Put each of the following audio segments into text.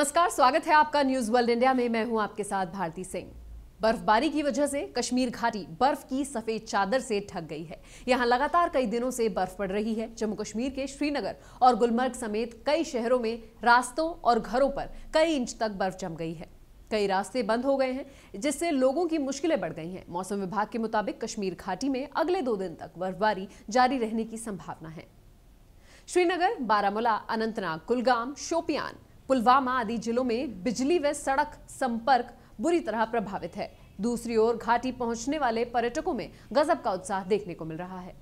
नमस्कार स्वागत है आपका न्यूज वर्ल्ड इंडिया में मैं हूं आपके साथ भारती सिंह बर्फबारी की वजह से कश्मीर घाटी बर्फ की सफेद चादर से ढक गई है यहां लगातार कई दिनों से बर्फ पड़ रही है जम्मू कश्मीर के श्रीनगर और गुलमर्ग समेत कई शहरों में रास्तों और घरों पर कई इंच तक बर्फ जम गई है कई रास्ते बंद हो गए हैं जिससे लोगों की मुश्किलें बढ़ गई हैं मौसम विभाग के मुताबिक कश्मीर घाटी में अगले दो दिन तक बर्फबारी जारी रहने की संभावना है श्रीनगर बारामूला अनंतनाग कुलगाम शोपियान पुलवामा आदि जिलों में बिजली व सड़क संपर्क बुरी तरह प्रभावित है दूसरी ओर घाटी पहुंचने वाले पर्यटकों में गजब का उत्साह देखने को मिल रहा है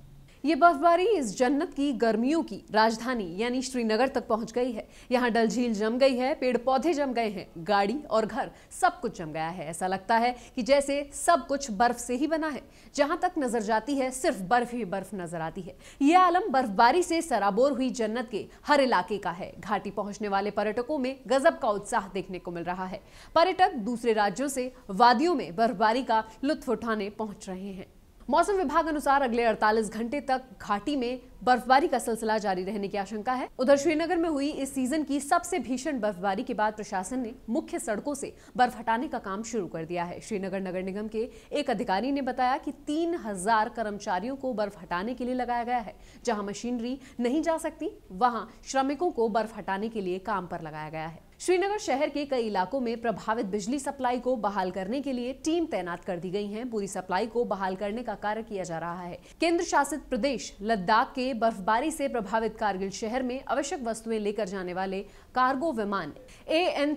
ये बर्फबारी इस जन्नत की गर्मियों की राजधानी यानी श्रीनगर तक पहुंच गई है यहाँ डल झील जम गई है पेड़ पौधे जम गए हैं गाड़ी और घर सब कुछ जम गया है ऐसा लगता है कि जैसे सब कुछ बर्फ से ही बना है जहां तक नजर जाती है सिर्फ बर्फ ही बर्फ नजर आती है ये आलम बर्फबारी से सराबोर हुई जन्नत के हर इलाके का है घाटी पहुंचने वाले पर्यटकों में गजब का उत्साह देखने को मिल रहा है पर्यटक दूसरे राज्यों से वादियों में बर्फबारी का लुत्फ उठाने पहुंच रहे हैं मौसम विभाग अनुसार अगले 48 घंटे तक घाटी में बर्फबारी का सिलसिला जारी रहने की आशंका है उधर श्रीनगर में हुई इस सीजन की सबसे भीषण बर्फबारी के बाद प्रशासन ने मुख्य सड़कों से बर्फ हटाने का काम शुरू कर दिया है श्रीनगर नगर निगम के एक अधिकारी ने बताया कि तीन हजार कर्मचारियों को बर्फ हटाने के लिए लगाया गया है जहां मशीनरी नहीं जा सकती वहां श्रमिकों को बर्फ हटाने के लिए काम पर लगाया गया है श्रीनगर शहर के कई इलाकों में प्रभावित बिजली सप्लाई को बहाल करने के लिए टीम तैनात कर दी गई है पूरी सप्लाई को बहाल करने का कार्य किया जा रहा है केंद्र शासित प्रदेश लद्दाख के बर्फबारी से प्रभावित कारगिल शहर में आवश्यक वस्तुएं लेकर जाने वाले कार्गो विमान ए एन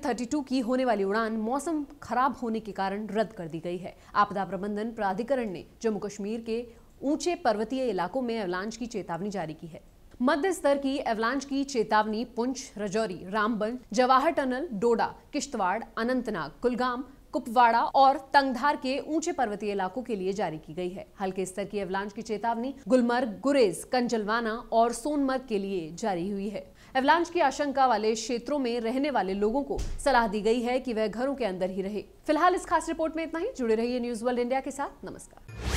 की होने वाली उड़ान मौसम खराब होने के कारण रद्द कर दी गई है आपदा प्रबंधन प्राधिकरण ने जम्मू कश्मीर के ऊंचे पर्वतीय इलाकों में अवलांच की चेतावनी जारी की है मध्य स्तर की एवलांच की चेतावनी पुंछ रजौरी रामबन जवाहर टनल डोडा किश्तवाड़ अनंतनाग कुलगाम कुपवाड़ा और तंगधार के ऊंचे पर्वतीय इलाकों के लिए जारी की गई है हल्के स्तर की एवलांच की चेतावनी गुलमर्ग गुरेज कंजलवाना और सोनमर्ग के लिए जारी हुई है एवलांच की आशंका वाले क्षेत्रों में रहने वाले लोगों को सलाह दी गई है कि वह घरों के अंदर ही रहे फिलहाल इस खास रिपोर्ट में इतना ही जुड़े रहिए न्यूज वर्ल्ड इंडिया के साथ नमस्कार